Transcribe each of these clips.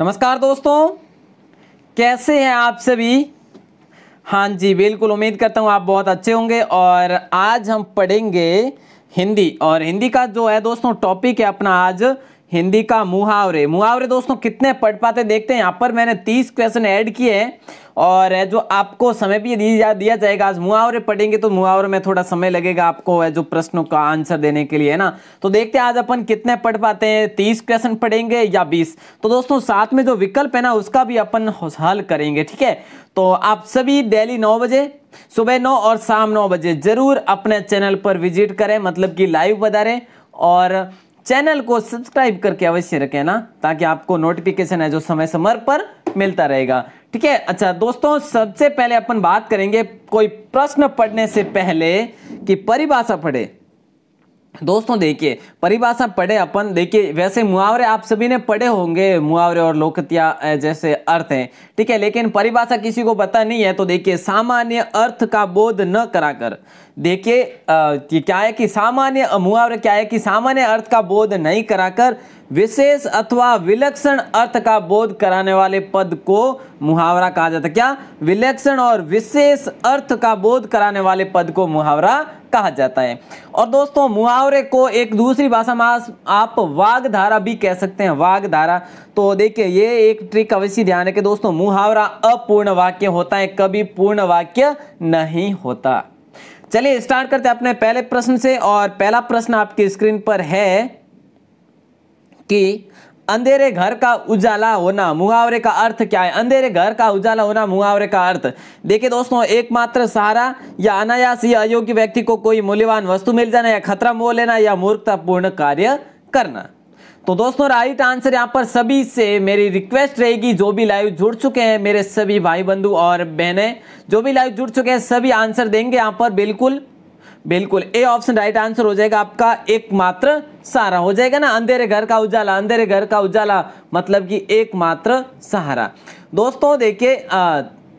नमस्कार दोस्तों कैसे हैं आप सभी हाँ जी बिल्कुल उम्मीद करता हूँ आप बहुत अच्छे होंगे और आज हम पढ़ेंगे हिंदी और हिंदी का जो है दोस्तों टॉपिक है अपना आज हिंदी का मुहावरे मुहावरे दोस्तों कितने पढ़ पाते देखते हैं यहाँ पर मैंने तीस क्वेश्चन ऐड किए हैं और जो आपको समय भी दिया जाएगा आज मुहावरे पढ़ेंगे तो मुहावरे में थोड़ा समय लगेगा आपको जो प्रश्नों का आंसर देने के लिए है ना तो देखते हैं आज अपन कितने पढ़ पाते हैं तीस क्वेश्चन पढ़ेंगे या बीस तो दोस्तों साथ में जो विकल्प है ना उसका भी अपन हल करेंगे ठीक है तो आप सभी डेली नौ बजे सुबह नौ और शाम नौ बजे जरूर अपने चैनल पर विजिट करें मतलब कि लाइव बता और चैनल को सब्सक्राइब करके अवश्य रखें ना ताकि आपको नोटिफिकेशन है जो समय समय पर मिलता रहेगा ठीक है अच्छा दोस्तों सबसे पहले अपन बात करेंगे कोई प्रश्न पढ़ने से पहले कि परिभाषा पढ़े दोस्तों देखिए परिभाषा पढ़े अपन देखिए वैसे मुहावरे आप सभी ने पढ़े होंगे मुहावरे और लोकतिया जैसे अर्थ हैं ठीक है लेकिन परिभाषा किसी को पता नहीं है तो देखिए सामान्य अर्थ का बोध न कराकर देखिए क्या है कि सामान्य मुहावरे क्या है कि सामान्य अर्थ का बोध नहीं कराकर विशेष अथवा विलक्षण अर्थ का बोध कराने वाले पद को मुहावरा कहा जाता है क्या विलक्षण और विशेष अर्थ का बोध कराने वाले पद को मुहावरा कहा जाता है और दोस्तों मुहावरे को एक दूसरी भाषा में आप वागधारा भी कह सकते हैं वागधारा तो देखिए ये एक ट्रिक अवश्य ध्यान रखें दोस्तों मुहावरा अपूर्ण वाक्य होता है कभी पूर्ण वाक्य नहीं होता चलिए स्टार्ट करते हैं अपने पहले प्रश्न से और पहला प्रश्न आपकी स्क्रीन पर है कि अंधेरे घर का उजाला होना मुहावरे का अर्थ क्या है अंधेरे घर का उजाला होना मुहावरे का अर्थ देखिए दोस्तों एकमात्र सहारा या अनायास या अयोग्य व्यक्ति को कोई मूल्यवान वस्तु मिल जाना या खतरा मोह लेना या मूर्खतापूर्ण कार्य करना तो दोस्तों राइट आंसर यहाँ पर सभी से मेरी रिक्वेस्ट रहेगी जो भी लाइव जुड़ चुके हैं मेरे सभी भाई बंधु और बहनें जो भी लाइव जुड़ चुके हैं सभी आंसर देंगे यहाँ पर बिल्कुल बिल्कुल ए ऑप्शन राइट आंसर हो जाएगा आपका एकमात्र सहारा हो जाएगा ना अंधेरे घर का उजाला अंधेरे घर का उजाला मतलब कि एकमात्र सहारा दोस्तों देखिए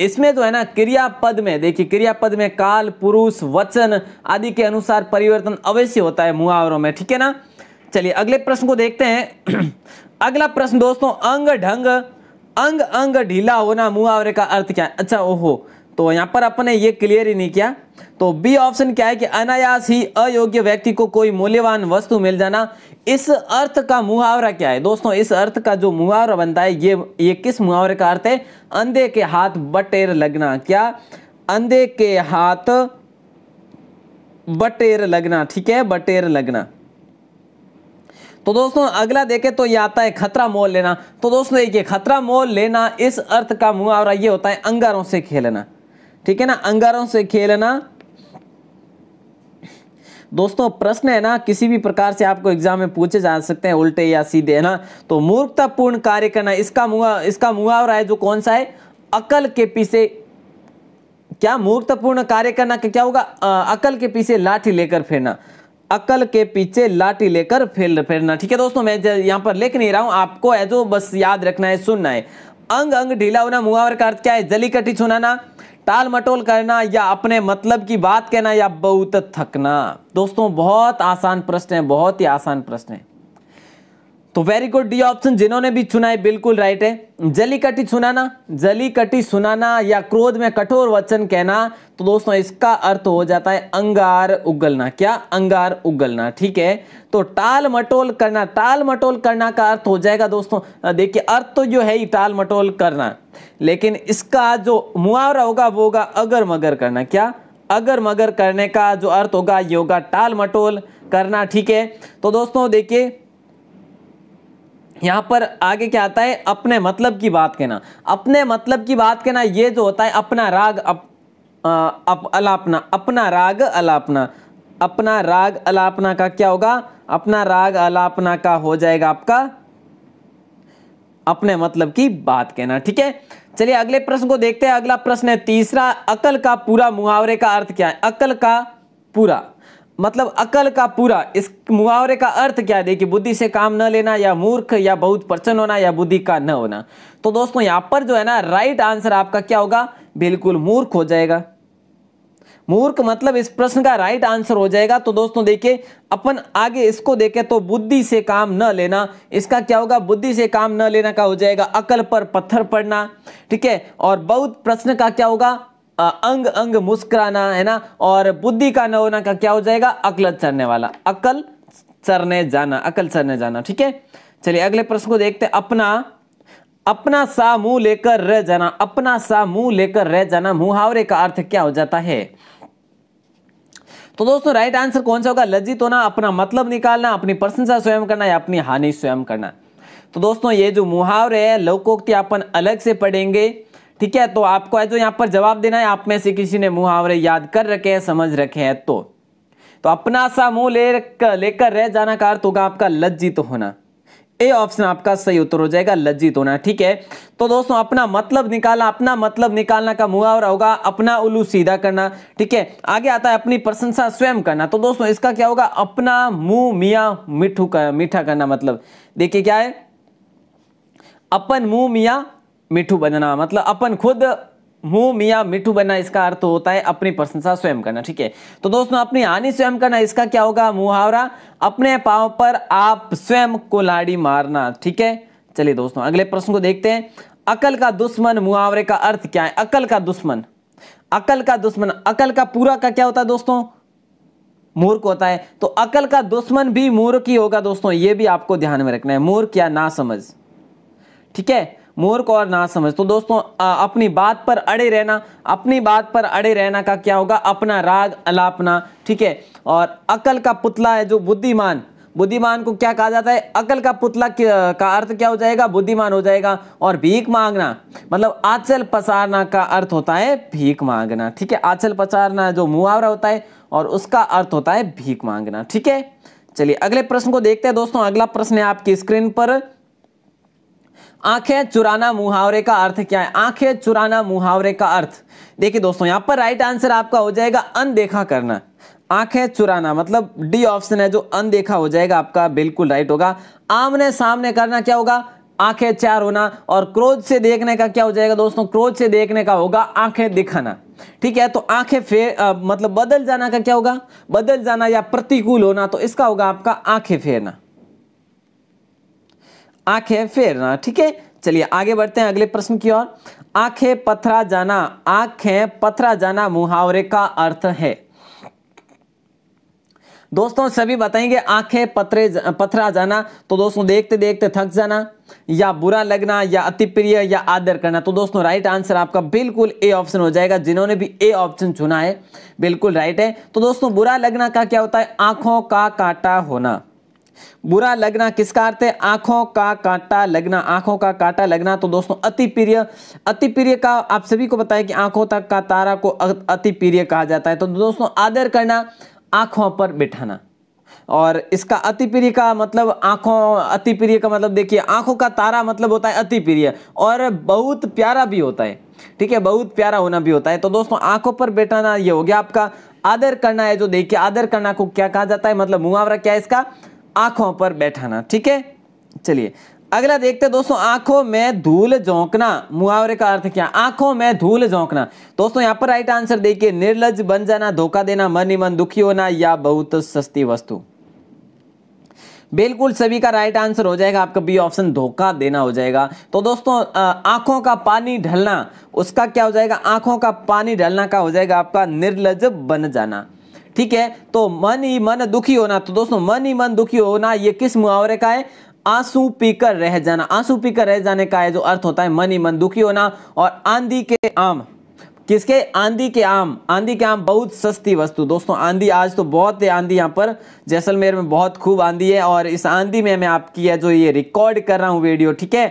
इसमें जो है ना क्रियापद में देखिए क्रियापद में काल पुरुष वचन आदि के अनुसार परिवर्तन अवश्य होता है मुहावरों में ठीक है ना चलिए अगले प्रश्न को देखते हैं अगला प्रश्न दोस्तों अंग ढंग अंग अंग ढीला होना मुहावरे का अर्थ क्या है अच्छा ओहो तो यहाँ पर अपने ये क्लियर ही नहीं किया तो बी ऑप्शन क्या है कि अनायास ही अयोग्य व्यक्ति को कोई मूल्यवान वस्तु मिल जाना इस अर्थ का मुहावरा क्या है दोस्तों इस अर्थ का जो मुहावरा बनता है ये ये किस मुहावरे का अर्थ है अंधे के हाथ बटेर लगना क्या अंधे के हाथ बटेर लगना ठीक है बटेर लगना तो दोस्तों अगला देखे तो ये आता है खतरा मोल लेना तो दोस्तों देखिए खतरा मोल लेना इस अर्थ का मुहावरा ये होता है अंगारों से खेलना ठीक है ना अंगारों से खेलना दोस्तों प्रश्न है ना किसी भी प्रकार से आपको एग्जाम में पूछे जा सकते हैं उल्टे या सीधे है ना तो मूर्खतापूर्ण कार्य करना इसका मुआ इसका मुहावरा है जो कौन सा है अकल के पीछे क्या मूर्खतापूर्ण कार्य करना क्या होगा अकल के पीछे लाठी लेकर फेरना अकल के पीछे लाठी लेकर फेल फेरना ठीक है दोस्तों मैं यहां पर लिख नहीं रहा हूं आपको है जो बस याद रखना है सुनना है अंग अंग ढीला होना मुआवर का अर्थ क्या है जली कटी छुनाना टाल मटोल करना या अपने मतलब की बात कहना या बहुत थकना दोस्तों बहुत आसान प्रश्न है बहुत ही आसान प्रश्न है तो वेरी गुड डी ऑप्शन जिन्होंने भी चुना है बिल्कुल राइट है जली कटी सुनाना जली कटी सुनाना या क्रोध में कठोर वचन कहना तो दोस्तों इसका अर्थ हो जाता है अंगार उगलना क्या अंगार उगलना ठीक है तो टाल मटोल करना टाल मटोल करना का अर्थ हो जाएगा दोस्तों देखिए अर्थ तो जो है ही टाल मटोल करना लेकिन इसका जो मुआवरा होगा वो होगा अगर मगर करना क्या अगर मगर करने का जो अर्थ होगा ये होगा टाल मटोल करना ठीक है तो दोस्तों देखिए यहाँ पर आगे क्या आता है अपने मतलब की बात कहना अपने मतलब की बात कहना ये जो होता है अपना राग अप, अप अलापना अपना राग अलापना अपना राग अलापना का क्या होगा अपना राग अलापना का हो जाएगा आपका अपने मतलब की बात कहना ठीक है चलिए अगले प्रश्न को देखते हैं अगला प्रश्न है तीसरा अकल का पूरा मुहावरे का अर्थ क्या है अकल का पूरा मतलब अकल का पूरा इस मुहावरे का अर्थ क्या है देखिए बुद्धि से काम न लेना या मूर्ख या बहुत प्रसन्न होना या बुद्धि का न होना तो दोस्तों यहां पर जो है ना राइट आंसर आपका क्या होगा बिल्कुल मूर्ख हो जाएगा मूर्ख मतलब इस प्रश्न का राइट आंसर हो जाएगा तो दोस्तों देखिए अपन आगे इसको देखें तो बुद्धि से काम न लेना इसका क्या होगा बुद्धि से काम न लेना का हो जाएगा अकल पर पत्थर पड़ना ठीक है और बहुत प्रश्न का क्या होगा अंग अंग मुस्कराना है ना और बुद्धि का न होना का क्या हो जाएगा अकलत चरने वाला अकल चरने जाना अकल चरने जाना ठीक है चलिए अगले प्रश्न को देखते अपना अपना सा मुंह लेकर रह जाना अपना सा मुंह लेकर रह जाना मुहावरे का अर्थ क्या हो जाता है तो दोस्तों राइट आंसर कौन सा होगा लज्जित होना अपना मतलब निकालना अपनी प्रशंसा स्वयं करना या अपनी हानि स्वयं करना तो दोस्तों ये जो मुहावरे है लोकोक्ति अपन अलग से पढ़ेंगे ठीक है तो आपको है जो यहां पर जवाब देना है आप में से किसी ने मुहावरे याद कर रखे हैं समझ रखे हैं तो तो अपना सा मुंह ले लेकर रह जाना का अर्थ तो होगा आपका लज्जित तो होना ए ऑप्शन आपका सही उत्तर हो जाएगा लज्जित होना ठीक है तो दोस्तों अपना मतलब निकालना अपना मतलब निकालना का मुहावरा होगा अपना उल्लू सीधा करना ठीक है आगे आता है अपनी प्रशंसा स्वयं करना तो दोस्तों इसका क्या होगा अपना मुंह मिया मिठू कर मीठा करना मतलब देखिए क्या है अपन मुंह मिया मिठू बनना मतलब अपन खुद मुंह मियाँ मिठू बनना इसका अर्थ तो होता है अपनी प्रशंसा स्वयं करना ठीक है तो दोस्तों अपनी हानि स्वयं करना इसका क्या होगा मुहावरा अपने पाँव पर आप स्वयं को लाड़ी मारना ठीक है चलिए दोस्तों अगले प्रश्न को देखते हैं अकल का दुश्मन मुहावरे का अर्थ क्या है अकल का दुश्मन अकल का दुश्मन अकल का पूरा का क्या होता है दोस्तों मूर्ख होता है तो अकल का दुश्मन भी मूर्ख ही होगा दोस्तों ये भी आपको ध्यान में रखना है मूर्ख या ना समझ ठीक है मूर्ख और ना समझ तो दोस्तों अपनी बात पर अड़े रहना अपनी बात पर अड़े रहना का क्या होगा अपना राग अलापना ठीक है और अकल का पुतला है जो बुद्धिमान बुद्धिमान को क्या कहा जाता है अकल का पुतला का अर्थ क्या हो जाएगा बुद्धिमान हो जाएगा और भीख मांगना मतलब आचल पसारना का अर्थ होता है भीख मांगना ठीक है आचल पसारना जो मुहावरा होता है और उसका अर्थ होता है भीख मांगना ठीक है चलिए अगले प्रश्न को देखते हैं दोस्तों अगला प्रश्न है आपकी स्क्रीन पर आंखें चुराना मुहावरे का अर्थ क्या है आंखें चुराना मुहावरे का अर्थ देखिए दोस्तों यहाँ पर राइट आंसर आपका हो जाएगा अनदेखा करना आंखें चुराना मतलब डी ऑप्शन है जो अनदेखा हो जाएगा आपका बिल्कुल राइट होगा आमने सामने करना क्या होगा आंखें चार होना और क्रोध से देखने का क्या हो जाएगा दोस्तों क्रोध से देखने का होगा आंखें दिखाना ठीक है तो आंखें फेर आ, मतलब बदल जाना का क्या होगा बदल जाना या प्रतिकूल होना तो इसका होगा आपका आंखें फेरना आंखें फेरना ठीक है चलिए आगे बढ़ते हैं अगले प्रश्न की ओर आंखें पथरा जाना आंखें पथरा जाना मुहावरे का अर्थ है दोस्तों सभी बताएंगे आंखें पथरे पथरा जाना तो दोस्तों देखते देखते थक जाना या बुरा लगना या अति प्रिय या आदर करना तो दोस्तों राइट आंसर आपका बिल्कुल ए ऑप्शन हो जाएगा जिन्होंने भी ए ऑप्शन चुना है बिल्कुल राइट है तो दोस्तों बुरा लगना का क्या होता है आंखों का काटा होना बुरा लगना किसका अर्थ है आंखों का कांटा लगना आंखों का कांटा लगना तो दोस्तों अति प्रिय अति प्रिय का आप सभी को बताया कि आंखों तक का तारा को अति प्रिय कहा जाता है तो दोस्तों आदर करना आंखों पर बिठाना और इसका अति प्रिय का मतलब आंखों अति प्रिय का मतलब देखिए आंखों का तारा मतलब होता है अति प्रिय और बहुत प्यारा भी होता है ठीक है बहुत प्यारा होना भी होता है तो दोस्तों आंखों पर बैठाना ये हो गया आपका आदर करना है जो देखिए आदर करना को क्या कहा जाता है मतलब मुहावरा क्या है इसका आंखों पर बैठाना ठीक है चलिए अगला देखते हैं दोस्तों आंखों में धूल झोंकना मुहावरे का अर्थ क्या आंखों में धूल झोंकना दोस्तों यहां पर राइट आंसर देखिए निर्लज बन जाना धोखा देना मन ही मन दुखी होना या बहुत सस्ती वस्तु बिल्कुल सभी का राइट आंसर हो जाएगा आपका बी ऑप्शन धोखा देना हो जाएगा तो दोस्तों आंखों का पानी ढलना उसका क्या हो जाएगा आंखों का पानी ढलना का हो जाएगा आपका निर्लज बन जाना ठीक है तो मन ही मन दुखी होना तो दोस्तों मन ही मन दुखी होना ये किस मुहावरे का है आंसू पीकर रह जाना आंसू पीकर रह जाने का है जो अर्थ होता है मन ही मन दुखी होना और आंधी के आम किसके आंधी के आम आंधी के आम बहुत सस्ती वस्तु दोस्तों आंधी आज तो बहुत है आंधी यहाँ पर जैसलमेर में बहुत खूब आंधी है और इस आंधी में मैं आपकी है जो ये रिकॉर्ड कर रहा हूँ वीडियो ठीक है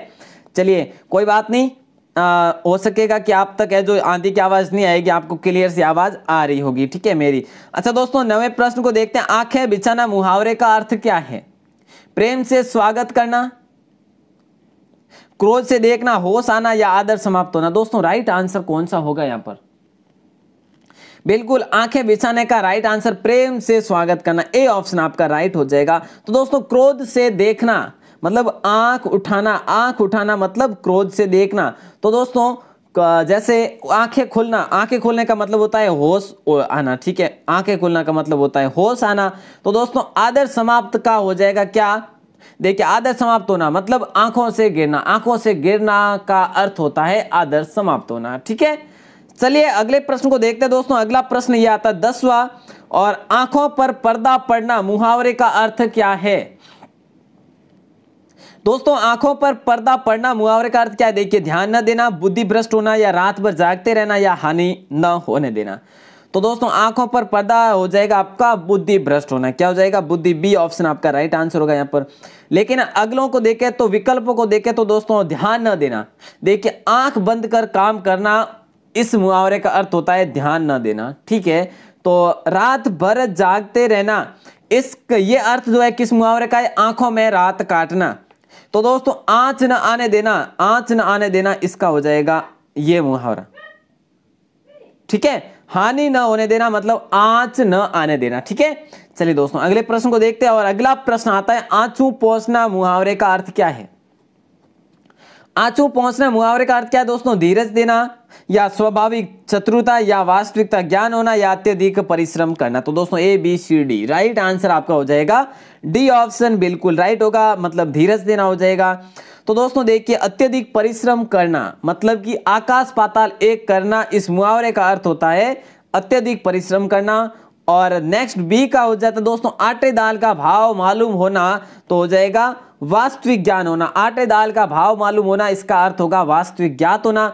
चलिए कोई बात नहीं आ, हो सकेगा कि आप तक है जो आंधी की आवाज़ नहीं आएगी आपको क्लियर सी आवाज़ आ रही होगी ठीक है मेरी अच्छा दोस्तों नवे प्रश्न को देखते हैं आंखें बिछाना मुहावरे का अर्थ क्या है प्रेम से स्वागत करना क्रोध से देखना होश आना या आदर समाप्त होना दोस्तों राइट आंसर कौन सा होगा यहां पर बिल्कुल आंखें बिछाने का राइट आंसर प्रेम से स्वागत करना ए ऑप्शन आपका राइट हो जाएगा तो दोस्तों क्रोध से देखना मतलब आंख उठाना आंख उठाना मतलब क्रोध से देखना तो दोस्तों जैसे आंखें खोलना आंखें खोलने का मतलब होता है होश आना ठीक है आंखें खोलना का मतलब होता है होश आना तो दोस्तों आदर समाप्त का हो जाएगा क्या देखिए आदर समाप्त होना मतलब आंखों से गिरना आंखों से गिरना का अर्थ होता है आदर समाप्त होना ठीक है चलिए अगले प्रश्न को देखते हैं दोस्तों अगला प्रश्न ये आता है दसवा और आंखों पर पर्दा पड़ना मुहावरे का अर्थ क्या है दोस्तों आंखों पर पर्दा पड़ना मुहावरे का अर्थ क्या है देखिए ध्यान न देना बुद्धि भ्रष्ट होना या रात भर जागते रहना या हानि न होने देना तो दोस्तों आंखों पर पर्दा हो जाएगा आपका बुद्धि भ्रष्ट होना क्या हो जाएगा बुद्धि बी ऑप्शन आपका राइट आंसर होगा यहाँ पर लेकिन अगलों को देखे तो विकल्पों को देखे तो दोस्तों ध्यान न देना देखिए आंख बंद कर काम करना इस मुहावरे का अर्थ होता है ध्यान न देना ठीक है तो रात भर जागते रहना इस ये अर्थ जो है किस मुहावरे का है आंखों में रात काटना तो दोस्तों आंच ना आने देना आंच ना आने देना इसका हो जाएगा ये मुहावरा ठीक है हानि न होने देना मतलब आंच न आने देना ठीक है चलिए दोस्तों अगले प्रश्न को देखते हैं और अगला प्रश्न आता है आंचू पोसना मुहावरे का अर्थ क्या है आंसू पहुंचना मुहावरे का अर्थ क्या दोस्तों धीरज देना या स्वाभाविक शत्रुता या वास्तविकता ज्ञान होना या अत्यधिक परिश्रम करना तो दोस्तों A B C D right answer आपका हो जाएगा डी ऑप्शन बिल्कुल राइट होगा मतलब धीरज देना हो जाएगा तो दोस्तों देखिए अत्यधिक परिश्रम करना मतलब कि आकाश पाताल एक करना इस मुहावरे का अर्थ होता है अत्यधिक परिश्रम करना और नेक्स्ट बी का हो जाता तो है दोस्तों आटे दाल का भाव मालूम होना तो हो जाएगा वास्तविक ज्ञान होना आटे दाल का भाव मालूम होना इसका अर्थ होगा वास्तविक ज्ञात होना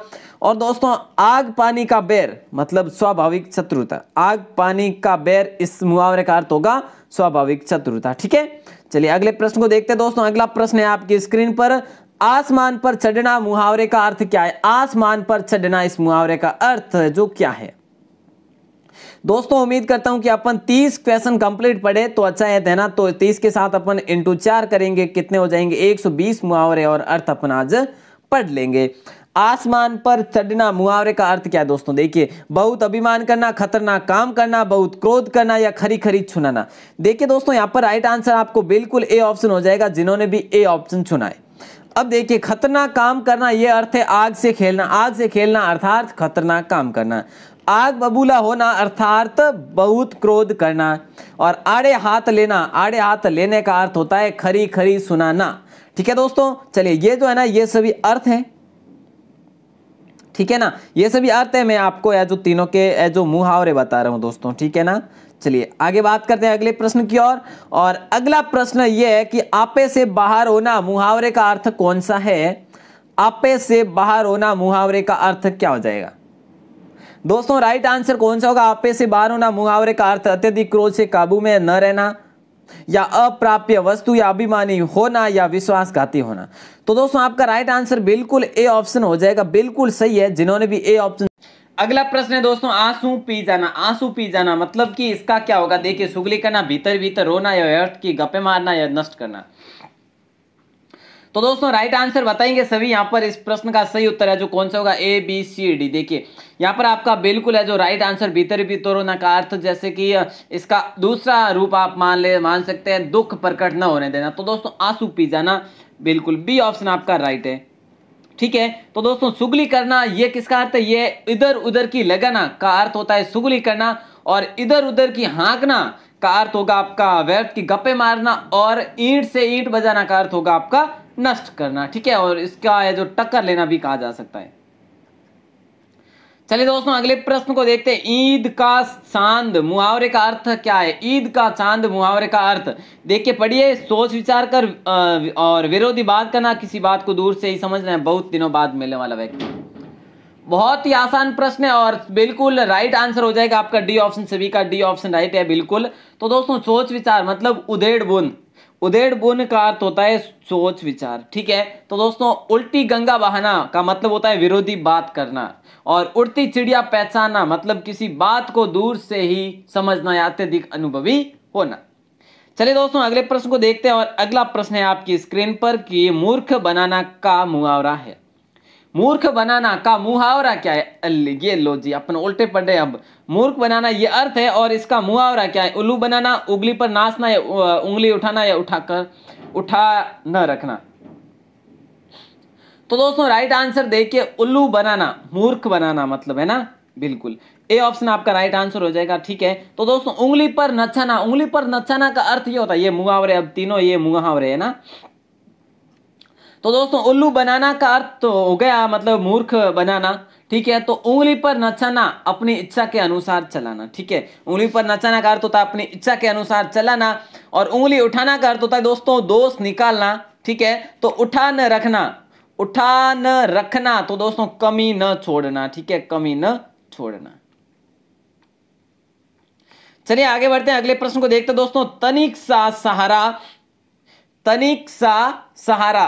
और दोस्तों आग पानी का बैर मतलब स्वाभाविक शत्रुता आग पानी का बैर इस मुहावरे का अर्थ होगा स्वाभाविक शत्रुता ठीक है चलिए अगले प्रश्न को देखते हैं दोस्तों अगला प्रश्न है आपकी स्क्रीन पर आसमान पर चढ़ना मुहावरे का अर्थ क्या है आसमान पर चढ़ना इस मुहावरे का अर्थ जो क्या है दोस्तों उम्मीद करता हूं कि अपन 30 क्वेश्चन कंप्लीट पढ़े तो अच्छा है ना तो 30 के साथ अपन इंटू चार करेंगे कितने हो जाएंगे 120 मुहावरे और अर्थ अपन आज पढ़ लेंगे आसमान पर चढ़ना मुहावरे का अर्थ क्या है दोस्तों देखिए बहुत अभिमान करना खतरनाक काम करना बहुत क्रोध करना या खरी खरी छुनाना देखिए दोस्तों यहाँ पर राइट आंसर आपको बिल्कुल ए ऑप्शन हो जाएगा जिन्होंने भी ए ऑप्शन छुना है अब देखिए खतरनाक काम करना यह अर्थ है आग से खेलना आग से खेलना अर्थात खतरनाक काम करना आग बबूला होना अर्थात बहुत क्रोध करना और आड़े हाथ लेना आड़े हाथ लेने का अर्थ होता है खरी खरी सुनाना ठीक है दोस्तों चलिए ये जो है ना ये सभी अर्थ हैं ठीक है ना ये सभी अर्थ है मैं आपको या जो तीनों के जो मुहावरे बता रहा हूँ दोस्तों ठीक है ना चलिए आगे बात करते हैं अगले प्रश्न की ओर और, और अगला प्रश्न ये है कि आपे से बाहर होना मुहावरे का अर्थ कौन सा है आपे से बाहर होना मुहावरे का अर्थ क्या हो जाएगा दोस्तों राइट आंसर कौन सा होगा आपे से बाहर होना मुहावरे का अर्थ अत्यधिक क्रोध से काबू में न रहना या अप्राप्य वस्तु या अभिमानी होना या विश्वासघाती होना तो दोस्तों आपका राइट आंसर बिल्कुल ए ऑप्शन हो जाएगा बिल्कुल सही है जिन्होंने भी ए ऑप्शन अगला प्रश्न है दोस्तों आंसू पी जाना आंसू पी जाना मतलब कि इसका क्या होगा देखिए सुगली करना भीतर भीतर रोना या व्यर्थ की गपे मारना या नष्ट करना तो दोस्तों राइट आंसर बताएंगे सभी यहाँ पर इस प्रश्न का सही उत्तर है जो कौन सा होगा ए बी सी डी देखिए यहाँ पर आपका बिल्कुल है जो राइट आंसर भीतर भीतर होना का अर्थ जैसे कि इसका दूसरा रूप आप मान ले मान सकते हैं दुख प्रकट न होने देना तो दोस्तों आंसू पी जाना बिल्कुल बी ऑप्शन आपका राइट है ठीक है तो दोस्तों सुगली करना ये किसका अर्थ है ये इधर उधर की लगाना का अर्थ होता है सुगली करना और इधर उधर की हाँकना का अर्थ होगा आपका व्यर्थ की गप्पे मारना और ईंट से ईंट बजाना का अर्थ होगा आपका नष्ट करना ठीक है और इसका है जो टक्कर लेना भी कहा जा सकता है चलिए दोस्तों अगले प्रश्न को देखते हैं ईद का चांद मुहावरे का अर्थ क्या है ईद का चांद मुहावरे का अर्थ देख के पढ़िए सोच विचार कर और विरोधी बात करना किसी बात को दूर से ही समझना है बहुत दिनों बाद मिलने वाला व्यक्ति बहुत ही आसान प्रश्न है और बिल्कुल राइट आंसर हो जाएगा आपका डी ऑप्शन सभी का डी ऑप्शन राइट है बिल्कुल तो दोस्तों सोच विचार मतलब उधेड़ बुन उदेड़ अर्थ होता है सोच विचार ठीक है तो दोस्तों उल्टी गंगा बहाना का मतलब होता है विरोधी बात करना और उड़ती चिड़िया पहचाना मतलब किसी बात को दूर से ही समझना या अत्यधिक अनुभवी होना चलिए दोस्तों अगले प्रश्न को देखते हैं और अगला प्रश्न है आपकी स्क्रीन पर कि मूर्ख बनाना का मुहावरा है मूर्ख बनाना का मुहावरा क्या है ये लो जी अपन उल्टे पढ़े अब मूर्ख बनाना ये अर्थ है और इसका मुहावरा क्या है उल्लू बनाना उंगली पर नाचना या उंगली उठाना या उठाकर उठा न रखना तो दोस्तों राइट आंसर देखिए उल्लू बनाना मूर्ख बनाना मतलब है ना बिल्कुल ए ऑप्शन आपका राइट आंसर हो जाएगा ठीक है तो दोस्तों उंगली पर नचाना उंगली पर नचाना का अर्थ ये होता है ये मुहावरे अब तीनों ये मुहावरे है ना तो दोस्तों उल्लू बनाना का अर्थ तो हो गया मतलब मूर्ख बनाना ठीक है तो उंगली पर नचाना अपनी इच्छा के अनुसार चलाना ठीक है उंगली पर नचाना का अर्थ होता है अपनी इच्छा के अनुसार चलाना और उंगली उठाना का अर्थ होता है दोस्तों दोष निकालना ठीक है तो उठा न रखना उठा न रखना तो दोस्तों कमी न छोड़ना ठीक है कमी न छोड़ना चलिए आगे बढ़ते हैं अगले प्रश्न को देखते हैं दोस्तों तनिक सा सहारा तनिक सा सहारा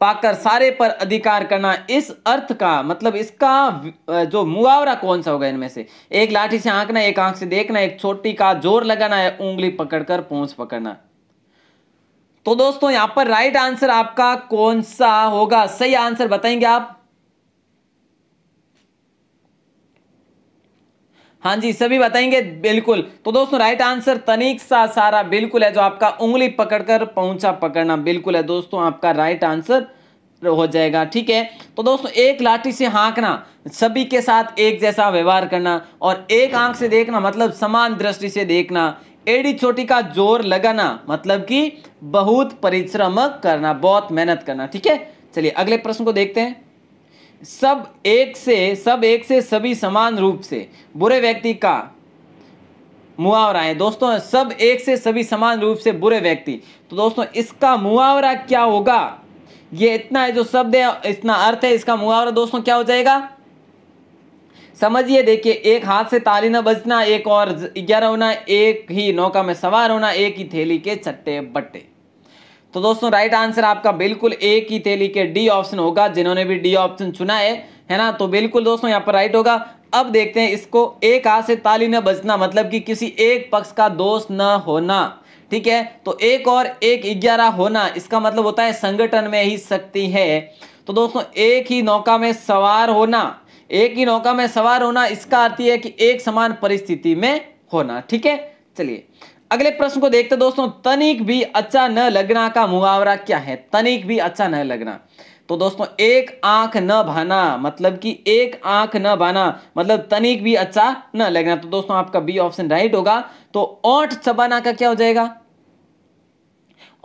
पाकर सारे पर अधिकार करना इस अर्थ का मतलब इसका जो मुहावरा कौन सा होगा इनमें से एक लाठी से आंकना एक आंख से देखना एक छोटी का जोर लगाना है उंगली पकड़कर पहुंच पकड़ना तो दोस्तों यहां पर राइट आंसर आपका कौन सा होगा सही आंसर बताएंगे आप हाँ जी सभी बताएंगे बिल्कुल तो दोस्तों राइट आंसर तनिक सा सारा बिल्कुल है जो आपका उंगली पकड़कर पहुंचा पकड़ना बिल्कुल है दोस्तों आपका राइट आंसर हो जाएगा ठीक है तो दोस्तों एक लाठी से हाँकना सभी के साथ एक जैसा व्यवहार करना और एक आंख से देखना मतलब समान दृष्टि से देखना एडी छोटी का जोर लगाना मतलब कि बहुत परिश्रम करना बहुत मेहनत करना ठीक है चलिए अगले प्रश्न को देखते हैं सब एक से सब एक से सभी समान रूप से बुरे व्यक्ति का मुआवरा है दोस्तों सब एक से सभी समान रूप से बुरे व्यक्ति तो दोस्तों इसका मुआवरा क्या होगा ये इतना है जो शब्द है इतना अर्थ है इसका मुआवरा दोस्तों क्या हो जाएगा समझिए देखिए एक हाथ से ताली न बजना एक और ग्यारह होना एक ही नौका में सवार होना एक ही थैली के चट्टे बट्टे तो दोस्तों राइट आंसर आपका बिल्कुल ए की थे लिखे डी ऑप्शन होगा जिन्होंने भी डी ऑप्शन चुना है है ना तो बिल्कुल दोस्तों यहाँ पर राइट होगा अब देखते हैं इसको एक हाथ से ताली न बजना मतलब कि किसी एक पक्ष का दोष न होना ठीक है तो एक और एक ग्यारह होना इसका मतलब होता है संगठन में ही शक्ति है तो दोस्तों एक ही नौका में सवार होना एक ही नौका में सवार होना इसका अर्थ है कि एक समान परिस्थिति में होना ठीक है चलिए अगले प्रश्न को देखते दोस्तों तनिक भी अच्छा न लगना का मुहावरा क्या है तनिक भी अच्छा न लगना तो दोस्तों एक आंख न भाना मतलब कि एक आंख न भाना मतलब तनिक भी अच्छा न लगना तो दोस्तों आपका बी ऑप्शन राइट होगा तो ओठ चबाना का क्या हो जाएगा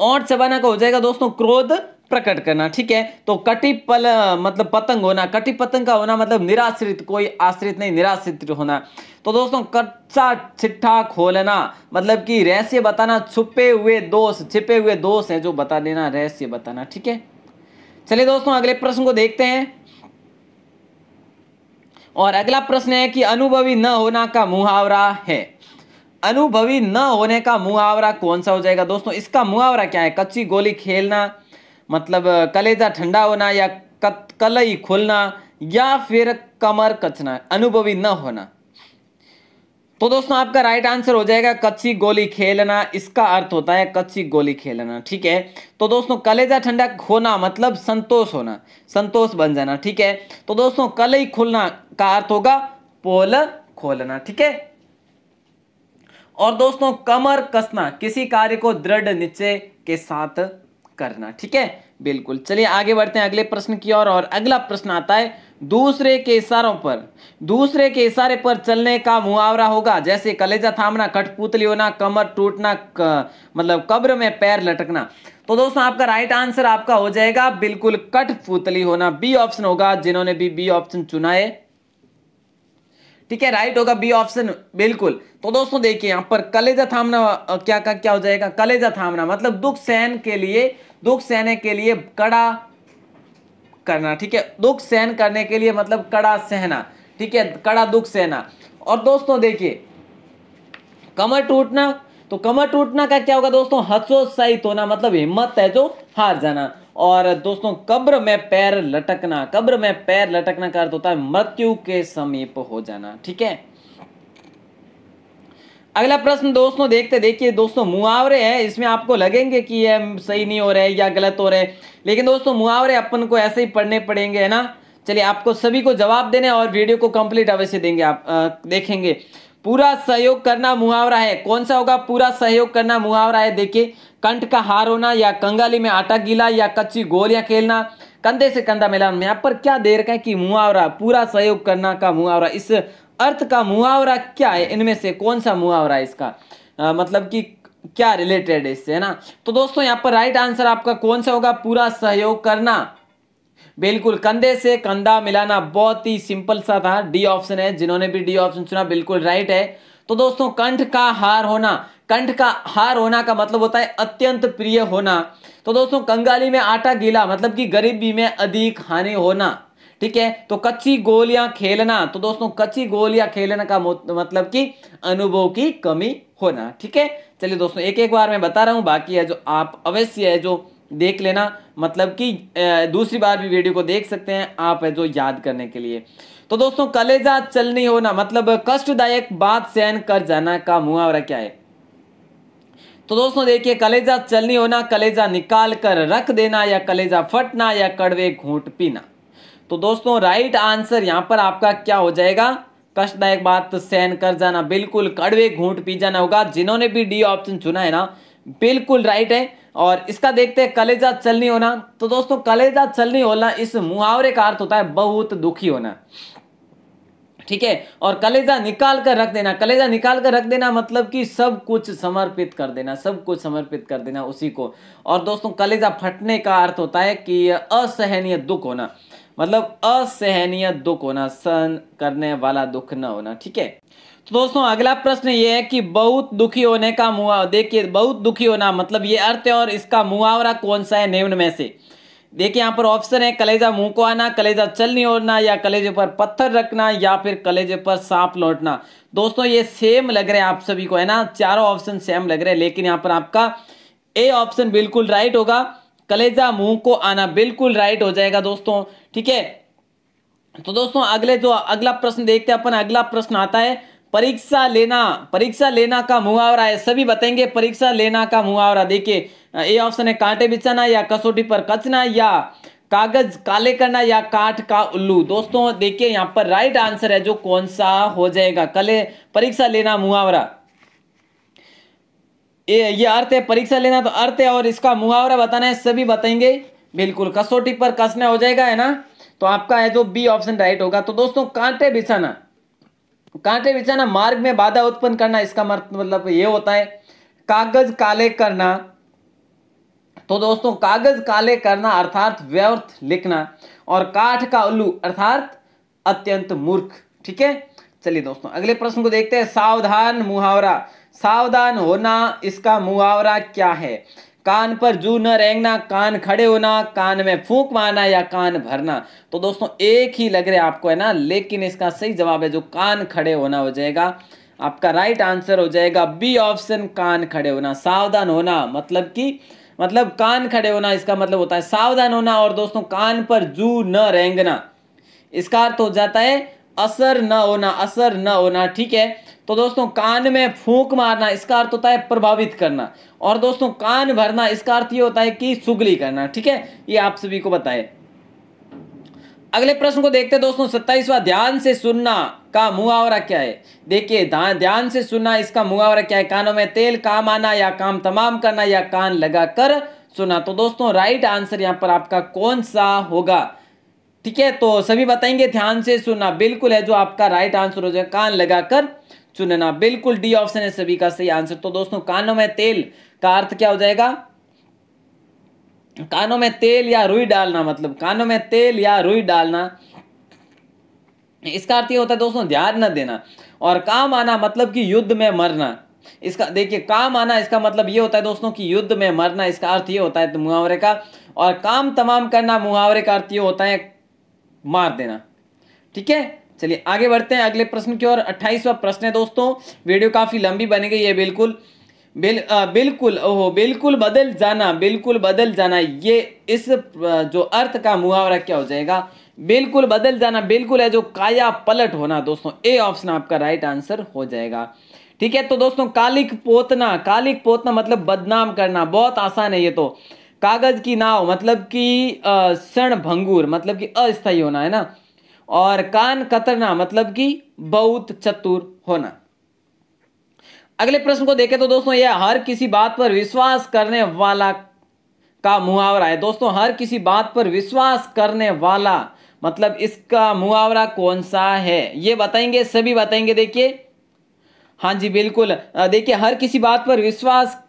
ओठ चबाना का हो जाएगा दोस्तों क्रोध प्रकट करना ठीक है तो कटिपल मतलब पतंग होना कटि पतंग का होना मतलब निराश्रित कोई आश्रित नहीं निराश्रित होना तो दोस्तों कच्चा चिट्ठा खोलना मतलब कि रहस्य बताना छुपे हुए दोष छिपे हुए दोष है जो बता देना रहस्य बताना ठीक है चलिए दोस्तों अगले प्रश्न को देखते हैं और अगला प्रश्न है कि अनुभवी न होना का मुहावरा है अनुभवी न होने का मुहावरा कौन सा हो जाएगा दोस्तों इसका मुहावरा क्या है कच्ची गोली खेलना मतलब कलेजा ठंडा होना या कलई खोलना या फिर कमर कचना अनुभवी न होना तो दोस्तों आपका राइट आंसर हो जाएगा कच्ची गोली खेलना इसका अर्थ होता है कच्ची गोली खेलना ठीक है तो दोस्तों कलेजा ठंडा होना मतलब संतोष होना संतोष बन जाना ठीक है तो दोस्तों कलई खोलना का अर्थ होगा पोल खोलना ठीक है और दोस्तों कमर कसना किसी कार्य को दृढ़ निश्चय के साथ करना ठीक है बिल्कुल चलिए आगे बढ़ते हैं अगले प्रश्न की ओर और, और अगला प्रश्न आता है दूसरे के इशारों पर दूसरे के इशारे पर चलने का मुहावरा होगा जैसे कलेजा थामना कठपुतली होना कमर टूटना मतलब कब्र में पैर लटकना तो दोस्तों आपका राइट आंसर आपका हो जाएगा बिल्कुल कठपुतली होना बी ऑप्शन होगा जिन्होंने भी बी ऑप्शन चुना है ठीक है राइट होगा बी ऑप्शन बिल्कुल तो दोस्तों देखिए यहाँ पर कलेजा थामना क्या का क्या हो जाएगा कलेजा थामना मतलब दुख सहन के लिए दुख सहने के लिए कड़ा करना ठीक है दुख सहन करने के लिए मतलब कड़ा सहना ठीक है कड़ा दुख सहना और दोस्तों देखिए कमर टूटना तो कमर टूटना का क्या होगा दोस्तों हतोत्साहित होना मतलब हिम्मत है जो हार जाना और दोस्तों कब्र में पैर लटकना कब्र में पैर लटकना का अर्थ होता है मृत्यु के समीप हो जाना ठीक है अगला प्रश्न दोस्तों देखते देखिए दोस्तों मुहावरे हैं इसमें आपको लगेंगे कि ये सही नहीं हो रहे या गलत हो रहे लेकिन दोस्तों मुहावरे अपन को ऐसे ही पढ़ने पड़ेंगे है ना चलिए आपको सभी को जवाब देने और वीडियो को कंप्लीट अवश्य देंगे आप आ, देखेंगे पूरा सहयोग करना मुहावरा है कौन सा होगा पूरा सहयोग करना मुहावरा है देखिए कंठ का हार होना या कंगाली में आटा गीला या कच्ची गोलियां खेलना कंधे से कंधा मिलाना यहाँ पर क्या दे रखा है कि मुहावरा पूरा सहयोग करना का मुहावरा इस अर्थ का मुहावरा क्या है इनमें से कौन सा मुहावरा है इसका आ, मतलब कि क्या रिलेटेड है इससे है ना तो दोस्तों यहाँ पर राइट आंसर आपका कौन सा होगा पूरा सहयोग करना बिल्कुल कंधे से कंधा मिलाना बहुत ही सिंपल सा था डी ऑप्शन है जिन्होंने भी डी ऑप्शन चुना बिल्कुल राइट है तो दोस्तों कंठ का हार होना कंठ का हार होना का मतलब होता है अत्यंत प्रिय होना तो दोस्तों कंगाली में आटा गीला मतलब कि गरीबी में अधिक हानि होना ठीक है तो कच्ची गोलियां खेलना तो दोस्तों कच्ची गोलियां खेलने का मतलब कि अनुभव की कमी होना ठीक है चलिए दोस्तों एक एक बार मैं बता रहा हूं बाकी है जो आप अवश्य है जो देख लेना मतलब कि दूसरी बार भी वीडियो को देख सकते हैं आप है जो याद करने के लिए तो दोस्तों कलेजा चलनी होना मतलब कष्टदायक बात सहन कर जाना का मुहावरा क्या है तो दोस्तों देखिए कलेजा चलनी होना कलेजा निकाल कर रख देना या कलेजा फटना या कड़वे घूट पीना तो दोस्तों राइट आंसर यहां पर आपका क्या हो जाएगा कष्टदायक बात सहन कर जाना बिल्कुल कड़वे घूट पी जाना होगा जिन्होंने भी डी ऑप्शन चुना है ना बिल्कुल राइट है और इसका देखते हैं कलेजा चलनी होना तो दोस्तों कलेजा चलनी होना इस मुहावरे का अर्थ होता है बहुत दुखी होना ठीक है और कलेजा निकाल कर रख देना कलेजा निकाल कर रख देना मतलब कि सब कुछ समर्पित कर देना सब कुछ समर्पित कर देना उसी को और दोस्तों कलेजा फटने का अर्थ होता है कि असहनीय दुख होना मतलब असहनीय दुख होना सहन करने वाला दुख न होना ठीक है तो दोस्तों अगला प्रश्न ये है कि बहुत दुखी होने का मुआवरा देखिए बहुत दुखी होना मतलब ये अर्थ है और इसका मुआवरा कौन सा है निम्न में से देखिए यहाँ पर ऑप्शन है कलेजा मुंह को आना कलेजा चल नहीं ओढ़ना या कलेजे पर पत्थर रखना या फिर कलेजे पर सांप लौटना दोस्तों ये सेम लग रहे हैं आप सभी को है ना चारों ऑप्शन सेम लग रहे हैं लेकिन यहाँ पर आपका ए ऑप्शन बिल्कुल राइट होगा कलेजा मुंह को आना बिल्कुल राइट हो जाएगा दोस्तों ठीक है तो दोस्तों अगले जो अगला प्रश्न देखते हैं अपन अगला प्रश्न आता है परीक्षा लेना परीक्षा लेना का मुहावरा है सभी बताएंगे परीक्षा लेना का मुहावरा देखिए ए ऑप्शन है कांटे बिछाना या कसौटी पर कचना या कागज काले करना या काट का उल्लू दोस्तों देखिए यहां पर राइट आंसर है जो कौन सा हो जाएगा कले परीक्षा लेना मुहावरा ये ये अर्थ है परीक्षा लेना तो अर्थ है और इसका मुहावरा बताना है सभी बताएंगे बिल्कुल कसौटी पर कसना हो जाएगा है ना तो आपका है जो बी ऑप्शन राइट होगा तो दोस्तों कांटे बिछाना कांटे बिछाना मार्ग में बाधा उत्पन्न करना इसका मतलब ये होता है कागज काले करना तो दोस्तों कागज काले करना अर्थात व्यर्थ लिखना और काठ का उल्लू अर्थात अत्यंत मूर्ख ठीक है चलिए दोस्तों अगले प्रश्न को देखते हैं सावधान मुहावरा सावधान होना इसका मुहावरा क्या है कान पर जू न रेंगना कान खड़े होना कान में फूंक मारना या कान भरना तो दोस्तों एक ही लग रहा है आपको है ना लेकिन इसका सही जवाब है जो कान खड़े होना हो जाएगा आपका राइट आंसर हो जाएगा बी ऑप्शन कान खड़े होना सावधान होना मतलब कि मतलब कान खड़े होना इसका मतलब होता है सावधान होना और दोस्तों कान पर जू न रेंगना इसका अर्थ हो जाता है असर न होना असर न होना ठीक है तो दोस्तों कान में फूंक मारना इसका अर्थ होता है प्रभावित करना और दोस्तों कान भरना इसका अर्थ ये होता है कि सुगली करना ठीक है ये आप सभी को बताए अगले प्रश्न को देखते हैं दोस्तों सत्ताईसवा ध्यान से सुनना का मुहावरा क्या है देखिए ध्यान से सुनना इसका मुहावरा क्या है कानों में तेल काम आना या काम तमाम करना या कान लगाकर सुना तो दोस्तों राइट आंसर यहां पर आपका कौन सा होगा ठीक है तो सभी बताएंगे ध्यान से सुनना बिल्कुल है जो आपका राइट आंसर हो जाए कान लगाकर चुनना बिल्कुल डी ऑप्शन है सभी का सही आंसर तो दोस्तों कानों में तेल का अर्थ क्या हो जाएगा कानों में तेल या रुई डालना मतलब कानों में तेल या रुई डालना इसका अर्थ ये होता है दोस्तों ध्यान न देना और काम आना मतलब कि युद्ध में मरना इसका देखिए काम आना इसका मतलब ये होता है दोस्तों कि युद्ध में मरना इसका अर्थ ये होता है तो मुहावरे का और काम तमाम करना मुहावरे का अर्थ ये होता है मार देना ठीक है चलिए आगे बढ़ते हैं अगले प्रश्न की ओर अट्ठाईसवा प्रश्न है दोस्तों वीडियो काफ़ी लंबी गई है बिल्कुल बिल आ, बिल्कुल ओहो बिल्कुल बदल जाना बिल्कुल बदल जाना ये इस जो अर्थ का मुहावरा क्या हो जाएगा बिल्कुल बदल जाना बिल्कुल है जो काया पलट होना दोस्तों ए ऑप्शन आपका राइट आंसर हो जाएगा ठीक है तो दोस्तों कालिक पोतना कालिक पोतना मतलब बदनाम करना बहुत आसान है ये तो कागज की नाव मतलब कि क्षण भंगूर मतलब कि अस्थायी होना है ना और कान कतरना मतलब कि बहुत चतुर होना अगले प्रश्न को देखें तो दोस्तों यह हर किसी बात पर विश्वास करने वाला का मुहावरा है दोस्तों हर किसी बात पर विश्वास करने वाला मतलब इसका मुहावरा कौन सा है ये बताएंगे सभी बताएंगे देखिए हाँ जी बिल्कुल देखिए हर किसी बात पर विश्वास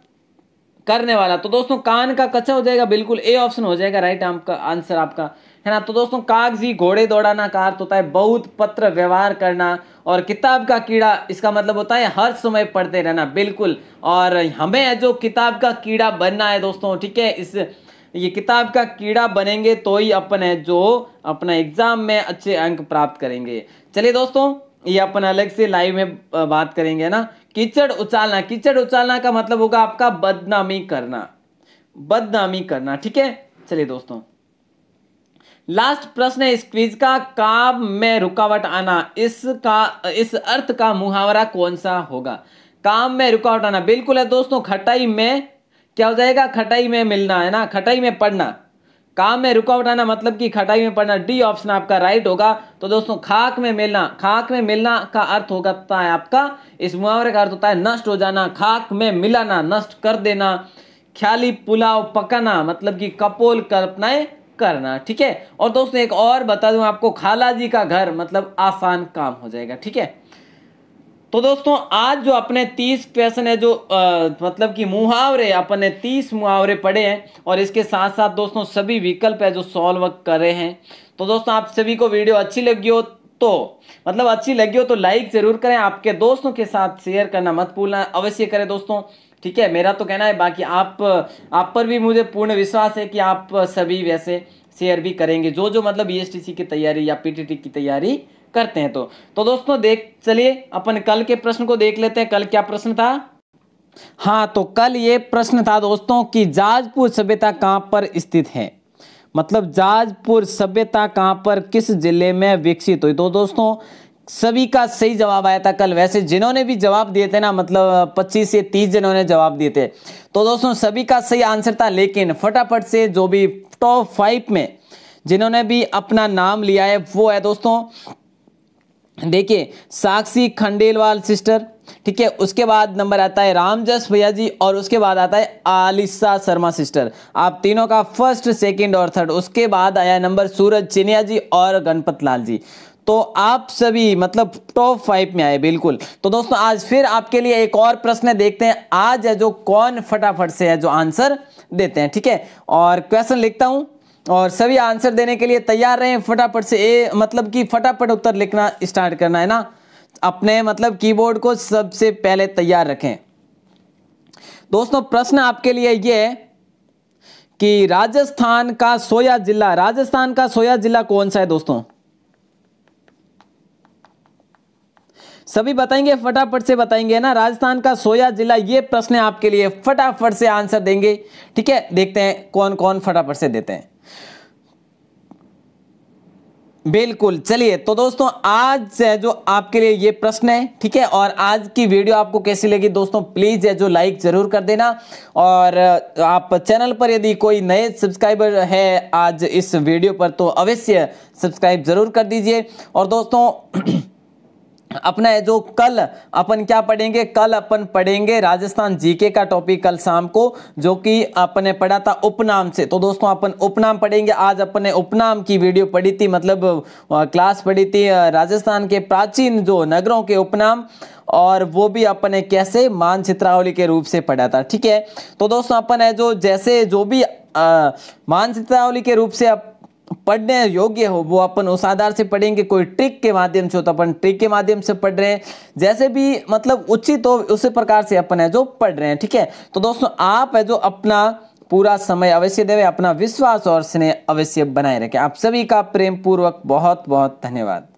करने वाला तो दोस्तों कान का कच्चा हो जाएगा बिल्कुल ए ऑप्शन हो जाएगा राइट आपका आंसर आपका है ना तो दोस्तों कागजी घोड़े दौड़ाना का अर्थ तो होता है बहुत पत्र व्यवहार करना और किताब का कीड़ा इसका मतलब होता है हर समय पढ़ते रहना बिल्कुल और हमें जो किताब का कीड़ा बनना है दोस्तों ठीक है इस ये किताब का कीड़ा बनेंगे तो ही अपन है जो अपना एग्जाम में अच्छे अंक प्राप्त करेंगे चलिए दोस्तों ये अपन अलग से लाइव में बात करेंगे ना कीचड़ उछालना कीचड़ उछालना का मतलब होगा आपका बदनामी करना बदनामी करना ठीक है चलिए दोस्तों लास्ट प्रश्न है इस क्विज का काम में रुकावट आना इसका इस अर्थ का मुहावरा कौन सा होगा काम में रुकावट आना बिल्कुल है दोस्तों खटाई में क्या हो जाएगा खटाई में मिलना है ना खटाई में पढ़ना काम में रुकावट आना मतलब कि खटाई में पढ़ना डी ऑप्शन आपका राइट होगा तो दोस्तों खाक में मिलना खाक में मिलना का अर्थ होता है आपका इस मुहावरे का अर्थ होता है नष्ट हो जाना खाक में मिलाना नष्ट कर देना ख्याली पुलाव पकाना मतलब कि कपोल कल्पनाएं करना ठीक है और दोस्तों एक और बता दूं आपको खाला जी का घर मतलब आसान काम हो जाएगा ठीक है तो दोस्तों आज जो अपने तीस क्वेश्चन है जो आ, मतलब कि मुहावरे अपन ने तीस मुहावरे पढ़े हैं और इसके साथ साथ दोस्तों सभी विकल्प है जो सॉल्व कर रहे हैं तो दोस्तों आप सभी को वीडियो अच्छी लगी हो तो मतलब अच्छी लगी हो तो लाइक जरूर करें आपके दोस्तों के साथ शेयर करना मत भूलना अवश्य करें दोस्तों ठीक है मेरा तो कहना है बाकी आप आप पर भी मुझे पूर्ण विश्वास है कि आप सभी वैसे शेयर भी करेंगे जो जो मतलब बी e की तैयारी या पी की तैयारी करते हैं तो तो दोस्तों देख चलिए अपन कल के प्रश्न को देख लेते हैं कल क्या प्रश्न था हाँ तो कल ये प्रश्न था दोस्तों कि जाजपुर सभ्यता कहाँ पर स्थित है मतलब जाजपुर सभ्यता कहाँ पर किस जिले में विकसित हुई तो दोस्तों सभी का सही जवाब आया था कल वैसे जिन्होंने भी जवाब दिए थे ना मतलब 25 से 30 जनों ने जवाब दिए थे तो दोस्तों सभी का सही आंसर था लेकिन फटाफट से जो भी टॉप फाइव में जिन्होंने भी अपना नाम लिया है वो है दोस्तों देखिए साक्षी खंडेलवाल सिस्टर ठीक है उसके बाद नंबर आता है रामजस भैया जी और उसके बाद आता है आलिशा शर्मा सिस्टर आप तीनों का फर्स्ट सेकंड और थर्ड उसके बाद आया नंबर सूरज चिनिया जी और गणपत लाल जी तो आप सभी मतलब टॉप फाइव में आए बिल्कुल तो दोस्तों आज फिर आपके लिए एक और प्रश्न देखते हैं आज है जो कौन फटाफट से है जो आंसर देते हैं ठीक है और क्वेश्चन लिखता हूं और सभी आंसर देने के लिए तैयार रहें फटाफट से ए मतलब कि फटाफट उत्तर लिखना स्टार्ट करना है ना अपने मतलब कीबोर्ड को सबसे पहले तैयार रखें दोस्तों प्रश्न आपके लिए ये है कि राजस्थान का सोया जिला राजस्थान का सोया जिला कौन सा है दोस्तों सभी बताएंगे फटाफट से बताएंगे ना राजस्थान का सोया जिला ये प्रश्न आपके लिए फटाफट से आंसर देंगे ठीक है देखते हैं कौन कौन फटाफट से देते हैं बिल्कुल चलिए तो दोस्तों आज जो आपके लिए ये प्रश्न है ठीक है और आज की वीडियो आपको कैसी लगी दोस्तों प्लीज़ जो लाइक ज़रूर कर देना और आप चैनल पर यदि कोई नए सब्सक्राइबर है आज इस वीडियो पर तो अवश्य सब्सक्राइब ज़रूर कर दीजिए और दोस्तों अपना जो कल अपन क्या पढ़ेंगे कल अपन पढ़ेंगे राजस्थान जीके का टॉपिक कल शाम को जो कि अपने पढ़ा था उपनाम से तो दोस्तों अपन उपनाम पढ़ेंगे आज अपन ने उपनाम की वीडियो पढ़ी थी मतलब क्लास पढ़ी थी राजस्थान के प्राचीन जो नगरों के उपनाम और वो भी अपने कैसे मानचित्रावली के रूप से पढ़ा था ठीक है तो दोस्तों अपन है जो जैसे जो भी मानचित्रावली के रूप से अप, पढ़ने योग्य हो वो अपन उस आधार से पढ़ेंगे कोई ट्रिक के माध्यम से हो तो अपन ट्रिक के माध्यम से पढ़ रहे हैं जैसे भी मतलब उचित हो उसी प्रकार से अपन है जो पढ़ रहे हैं ठीक है तो दोस्तों आप है जो अपना पूरा समय अवश्य देवे अपना विश्वास और स्नेह अवश्य बनाए रखें आप सभी का प्रेम पूर्वक बहुत बहुत धन्यवाद